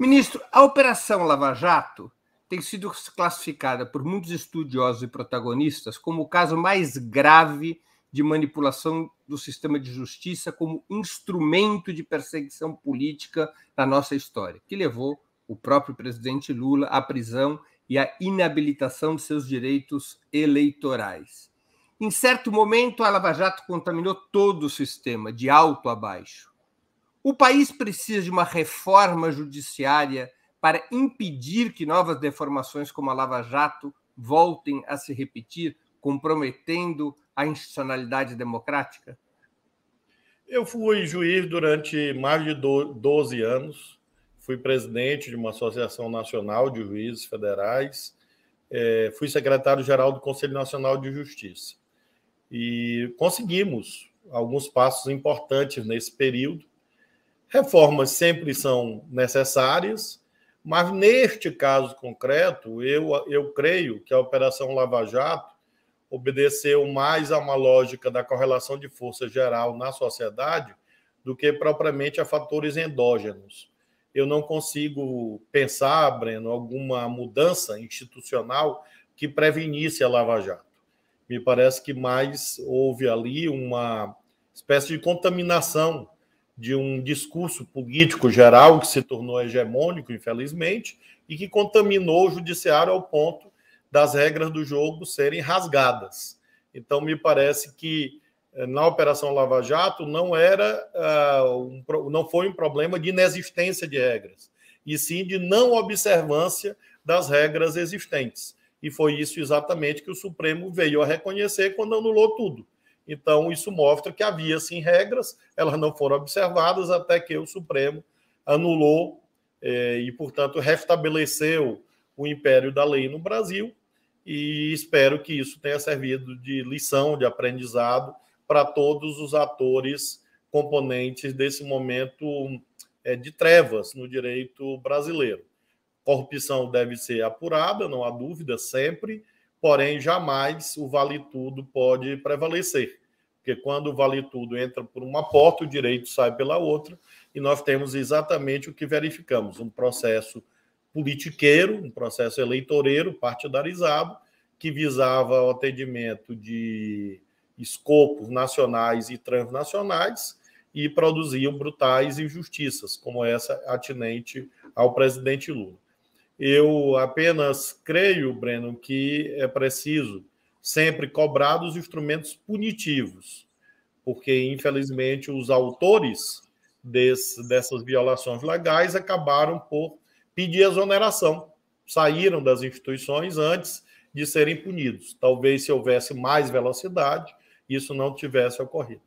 Ministro, a Operação Lava Jato tem sido classificada por muitos estudiosos e protagonistas como o caso mais grave de manipulação do sistema de justiça como instrumento de perseguição política na nossa história, que levou o próprio presidente Lula à prisão e à inabilitação de seus direitos eleitorais. Em certo momento, a Lava Jato contaminou todo o sistema, de alto a baixo o país precisa de uma reforma judiciária para impedir que novas deformações como a Lava Jato voltem a se repetir, comprometendo a institucionalidade democrática? Eu fui juiz durante mais de 12 anos, fui presidente de uma associação nacional de juízes federais, é, fui secretário-geral do Conselho Nacional de Justiça. E conseguimos alguns passos importantes nesse período, Reformas sempre são necessárias, mas neste caso concreto, eu, eu creio que a Operação Lava Jato obedeceu mais a uma lógica da correlação de força geral na sociedade do que propriamente a fatores endógenos. Eu não consigo pensar, Breno, alguma mudança institucional que prevenisse a Lava Jato. Me parece que mais houve ali uma espécie de contaminação de um discurso político geral que se tornou hegemônico, infelizmente, e que contaminou o judiciário ao ponto das regras do jogo serem rasgadas. Então, me parece que eh, na Operação Lava Jato não era uh, um, não foi um problema de inexistência de regras, e sim de não observância das regras existentes. E foi isso exatamente que o Supremo veio a reconhecer quando anulou tudo. Então, isso mostra que havia, sim, regras, elas não foram observadas até que o Supremo anulou eh, e, portanto, restabeleceu o império da lei no Brasil. E espero que isso tenha servido de lição, de aprendizado para todos os atores componentes desse momento eh, de trevas no direito brasileiro. Corrupção deve ser apurada, não há dúvida, sempre porém jamais o vale tudo pode prevalecer. Porque quando o vale tudo entra por uma porta, o direito sai pela outra, e nós temos exatamente o que verificamos: um processo politiqueiro, um processo eleitoreiro, partidarizado, que visava o atendimento de escopos nacionais e transnacionais e produziam brutais injustiças, como essa atinente ao presidente Lula. Eu apenas creio, Breno, que é preciso sempre cobrados instrumentos punitivos, porque, infelizmente, os autores desse, dessas violações legais acabaram por pedir exoneração, saíram das instituições antes de serem punidos. Talvez se houvesse mais velocidade, isso não tivesse ocorrido.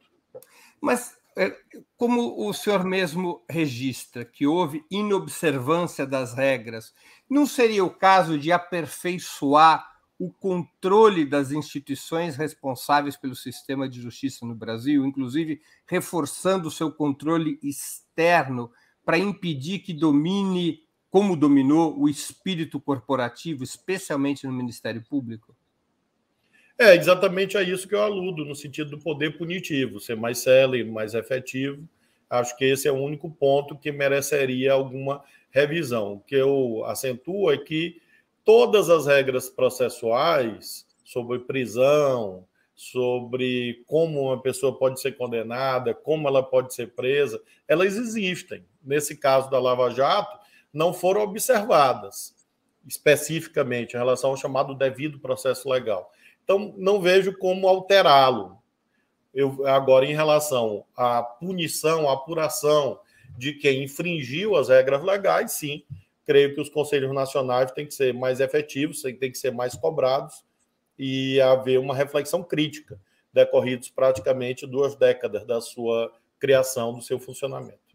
Mas é, como o senhor mesmo registra que houve inobservância das regras, não seria o caso de aperfeiçoar o controle das instituições responsáveis pelo sistema de justiça no Brasil, inclusive reforçando o seu controle externo para impedir que domine, como dominou, o espírito corporativo, especialmente no Ministério Público? É exatamente a isso que eu aludo, no sentido do poder punitivo, ser mais célere, mais efetivo. Acho que esse é o único ponto que mereceria alguma revisão. O que eu acentuo é que todas as regras processuais sobre prisão, sobre como uma pessoa pode ser condenada, como ela pode ser presa, elas existem. Nesse caso da Lava Jato, não foram observadas especificamente em relação ao chamado devido processo legal. Então, não vejo como alterá-lo. Eu, agora, em relação à punição, à apuração de quem infringiu as regras legais, sim, creio que os conselhos nacionais têm que ser mais efetivos, têm que ser mais cobrados e haver uma reflexão crítica decorridos praticamente duas décadas da sua criação, do seu funcionamento.